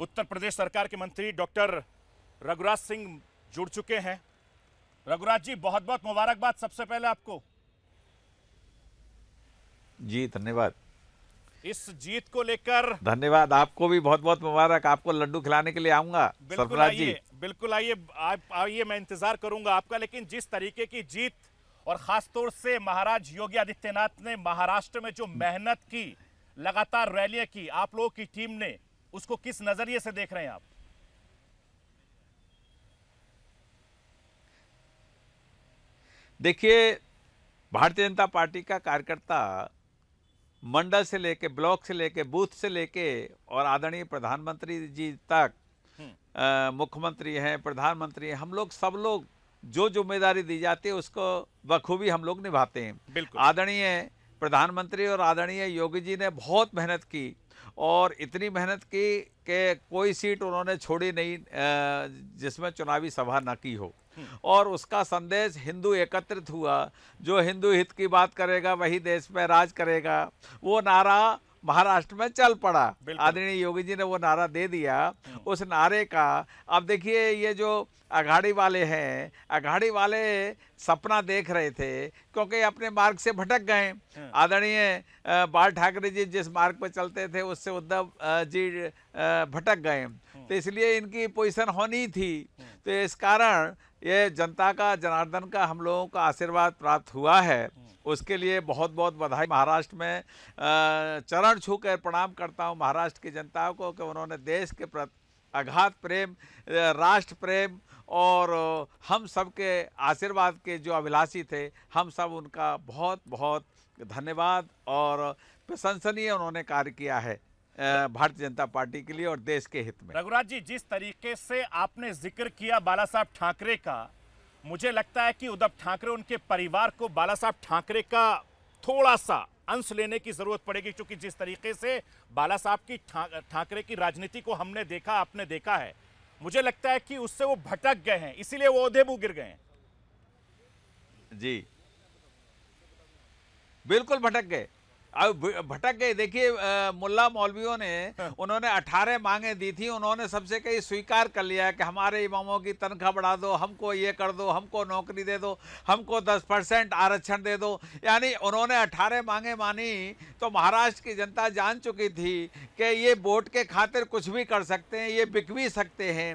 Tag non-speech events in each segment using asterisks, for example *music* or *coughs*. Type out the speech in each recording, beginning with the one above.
उत्तर प्रदेश सरकार के मंत्री डॉक्टर रघुराज सिंह जुड़ चुके हैं रघुराज जी बहुत बहुत मुबारकबाद सबसे पहले आपको जी धन्यवाद इस जीत को लेकर धन्यवाद आपको भी बहुत बहुत मुबारक आपको लड्डू खिलाने के लिए आऊंगा बिल्कुल आइए बिल्कुल आइए आप आइए मैं इंतजार करूंगा आपका लेकिन जिस तरीके की जीत और खासतौर से महाराज योगी आदित्यनाथ ने महाराष्ट्र में जो मेहनत की लगातार रैलियां की आप लोगों की टीम ने उसको किस नजरिए से देख रहे हैं आप देखिए भारतीय जनता पार्टी का कार्यकर्ता मंडल से लेके ब्लॉक से लेके बूथ से लेके और आदरणीय प्रधानमंत्री जी तक हम्म। मुख्यमंत्री हैं प्रधानमंत्री हैं हम लोग सब लोग जो जिम्मेदारी दी जाती है उसको बखूबी हम लोग निभाते हैं आदरणीय प्रधानमंत्री और आदरणीय योगी जी ने बहुत मेहनत की और इतनी मेहनत की कि कोई सीट उन्होंने छोड़ी नहीं जिसमें चुनावी सभा न की हो हम्म। और उसका संदेश हिंदू एकत्रित हुआ जो हिंदू हित की बात करेगा वही देश में राज करेगा वो नारा महाराष्ट्र में चल पड़ा आदरणीय योगी जी ने वो नारा दे दिया हम्म। उस नारे का अब देखिए ये जो अघाड़ी वाले हैं अघाड़ी वाले सपना देख रहे थे क्योंकि अपने मार्ग से भटक गए हम्म। आदरणीय बाल ठाकरे जी जिस मार्ग पर चलते थे उससे उद्धव जी भटक गए हम्म। तो इसलिए इनकी पोजीशन होनी थी तो इस कारण ये जनता का जनार्दन का हम लोगों का आशीर्वाद प्राप्त हुआ है हम्म। उसके लिए बहुत बहुत बधाई महाराष्ट्र में चरण छू कर प्रणाम करता हूँ महाराष्ट्र की जनता को कि उन्होंने देश के प्रति अघात प्रेम राष्ट्र प्रेम और हम सब के आशीर्वाद के जो अभिलाषी थे हम सब उनका बहुत बहुत धन्यवाद और प्रशंसनीय उन्होंने कार्य किया है भारतीय जनता पार्टी के लिए और देश के हित में रघुराज जी जिस तरीके से आपने जिक्र किया बाला साहब ठाकरे का मुझे लगता है कि उद्धव ठाकरे उनके परिवार को बाला साहब ठाकरे का थोड़ा सा अंश लेने की जरूरत पड़ेगी क्योंकि जिस तरीके से बाला साहब की ठाकरे की राजनीति को हमने देखा आपने देखा है मुझे लगता है कि उससे वो भटक गए हैं इसीलिए वो ओधेबू गिर गए हैं जी बिल्कुल भटक गए अब भटक गए देखिए मुल्ला मौलवियों ने हाँ। उन्होंने अठारह मांगे दी थी उन्होंने सबसे कहीं स्वीकार कर लिया कि हमारे इमामों की तनख्वाह बढ़ा दो हमको ये कर दो हमको नौकरी दे दो हमको दस परसेंट आरक्षण दे दो यानी उन्होंने अठारह मांगे मानी तो महाराष्ट्र की जनता जान चुकी थी कि ये वोट के खातिर कुछ भी कर सकते हैं ये बिक भी सकते हैं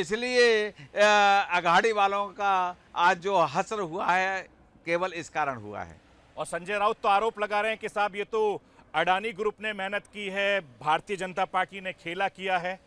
इसलिए अघाड़ी वालों का आज जो हसर हुआ है केवल इस कारण हुआ है और संजय राउत तो आरोप लगा रहे हैं कि साहब ये तो अडानी ग्रुप ने मेहनत की है भारतीय जनता पार्टी ने खेला किया है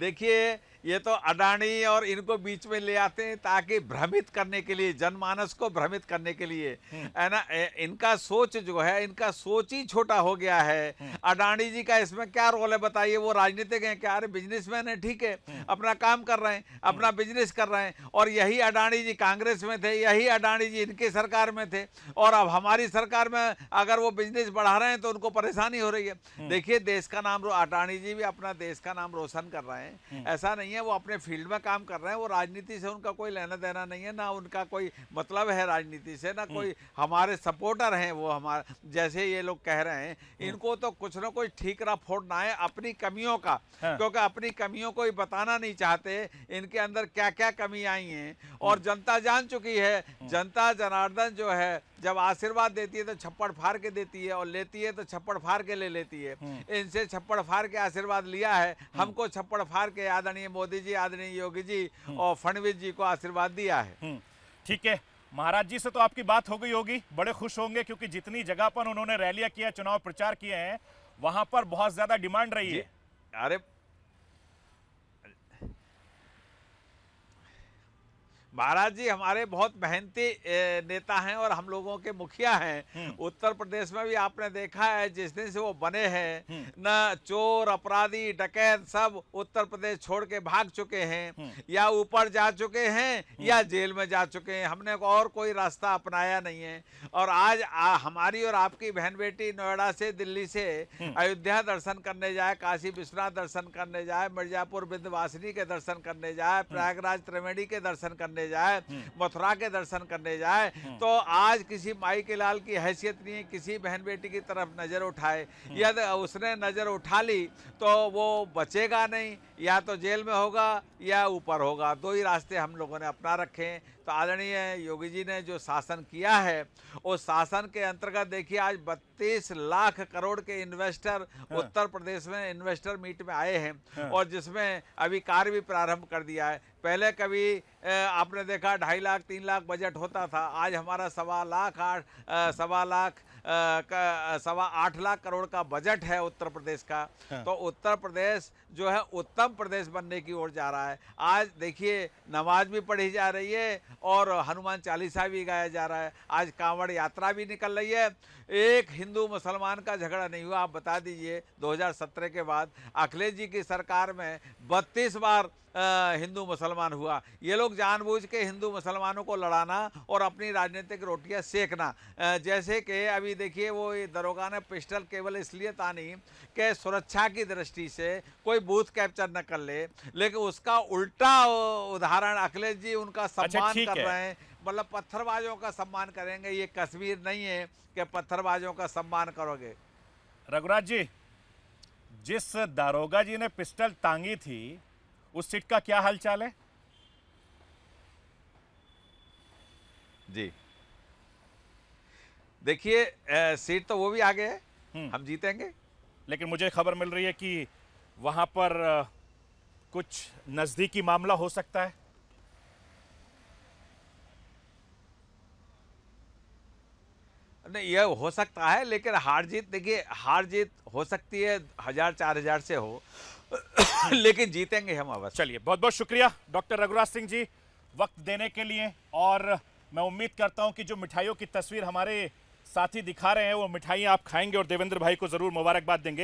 देखिए ये तो अडानी और इनको बीच में ले आते हैं ताकि भ्रमित करने के लिए जनमानस को भ्रमित करने के लिए हम्म। है ना इनका सोच जो है इनका सोच ही छोटा हो गया है हम्म। अडानी जी का इसमें क्या रोल है बताइए वो राजनीतिक हैं क्या अरे बिजनेसमैन है ठीक है हम्म। अपना काम कर रहे हैं अपना बिजनेस कर रहे हैं और यही अडानी जी कांग्रेस में थे यही अडानी जी इनकी सरकार में थे और अब हमारी सरकार में अगर वो बिजनेस बढ़ा रहे हैं तो उनको परेशानी हो रही है देखिए देश का नाम अडानी जी भी अपना देश का नाम रोशन कर रहे हैं ऐसा नहीं नहीं है वो अपने फील्ड में काम कर रहे हैं वो राजनीति से उनका कोई लेना देना नहीं है ना उनका कोई मतलब है राजनीति से ना कोई हम्म। हमारे सपोर्टर हैं वो हमारे जैसे ये लोग कह रहे हैं हम्म। इनको तो कुछ ना कुछ ठीक रहा फोड़ना है अपनी कमियों का हाँ। क्योंकि अपनी कमियों को ही बताना नहीं चाहते इनके अंदर क्या क्या कमी आई हैं और हम्म। जनता जान चुकी है जनता जनार्दन जो है जब आशीर्वाद देती है तो छप्पड़ फाड़ के देती है और लेती है तो छप्पड़ फाड़ के ले लेती है हम्म। इनसे छप्पड़ फाड़ के आशीर्वाद लिया है हम्म। हमको छप्पड़ फाड़ के आदरणीय मोदी जी आदरणीय योगी जी हम्म। और फडणवीस जी को आशीर्वाद दिया है ठीक है महाराज जी से तो आपकी बात हो गई होगी बड़े खुश होंगे क्योंकि जितनी जगह पर उन्होंने रैलियां किया चुनाव प्रचार किए हैं वहां पर बहुत ज्यादा डिमांड रही है अरे महाराज जी हमारे बहुत मेहनती नेता हैं और हम लोगों के मुखिया हैं हम्म। उत्तर प्रदेश में भी आपने देखा है जिस दिन से वो बने हैं हम्म। न चोर अपराधी डकैत सब उत्तर प्रदेश छोड़ के भाग चुके हैं हम्म। या ऊपर जा चुके हैं या जेल में जा चुके हैं हमने और कोई रास्ता अपनाया नहीं है और आज आ, हमारी और आपकी बहन बेटी नोएडा से दिल्ली से अयोध्या दर्शन करने जाए काशी विश्वनाथ दर्शन करने जाए मिर्जापुर बिंदवासिनी के दर्शन करने जाए प्रयागराज त्रिवेणी के दर्शन करने करने जाए हम्म। मथुरा के दर्शन करने जाए हम्म। तो आज किसी माई के लाल की हैसियत नहीं है किसी बहन बेटी की तरफ नज़र उठाए हम्म। यदि उसने नज़र उठा ली तो वो बचेगा नहीं या तो जेल में होगा या ऊपर होगा दो ही रास्ते हम लोगों ने अपना रखे हैं तो आदरणीय योगी जी ने जो शासन किया है उस शासन के अंतर्गत देखिए आज बत्तीस लाख करोड़ के इन्वेस्टर हाँ। उत्तर प्रदेश में इन्वेस्टर मीट में आए हैं हाँ। और जिसमें अभी कार्य भी प्रारंभ कर दिया है पहले कभी आपने देखा ढाई लाख तीन लाख बजट होता था आज हमारा सवा लाख आठ सवा लाख सवा आठ लाख करोड़ का बजट है उत्तर प्रदेश का हाँ। तो उत्तर प्रदेश जो है उत्तम प्रदेश बनने की ओर जा रहा है आज देखिए नमाज भी पढ़ी जा रही है और हनुमान चालीसा भी गाया जा रहा है आज कांवड़ यात्रा भी निकल रही है एक हिंदू मुसलमान का झगड़ा नहीं हुआ आप बता दीजिए 2017 के बाद अखिलेश जी की सरकार में बत्तीस बार हिंदू मुसलमान हुआ ये लोग जानबूझ के हिंदू मुसलमानों को लड़ाना और अपनी राजनीतिक रोटियां सेकना जैसे कि अभी भी देखिए वो दरोगा ने पिस्टल केवल इसलिए तानी कि सुरक्षा की दृष्टि से कोई बूथ कैप्चर न कर ले लेकिन उसका उल्टा उदाहरण अखिलेश जी उनका अच्छा, सम्मान अच्छा, कर रहे हैं मतलब पत्थरबाजों का सम्मान करेंगे ये कश्मीर नहीं है कि पत्थरबाजों का सम्मान करोगे रघुराज जी जिस दारोगा जी ने पिस्टल तांगी थी उस सीट का क्या हालचाल है जी देखिए सीट तो वो भी आगे है हम्म। हम जीतेंगे लेकिन मुझे खबर मिल रही है कि वहाँ पर कुछ नज़दीकी मामला हो सकता है नहीं यह हो सकता है लेकिन हार जीत देखिए हार जीत हो सकती है हजार चार हजार से हो *coughs* लेकिन जीतेंगे हम अवश्य चलिए बहुत बहुत शुक्रिया डॉक्टर रघुराज सिंह जी वक्त देने के लिए और मैं उम्मीद करता हूं कि जो मिठाइयों की तस्वीर हमारे साथी दिखा रहे हैं वो मिठाइयाँ आप खाएंगे और देवेंद्र भाई को जरूर मुबारकबाद देंगे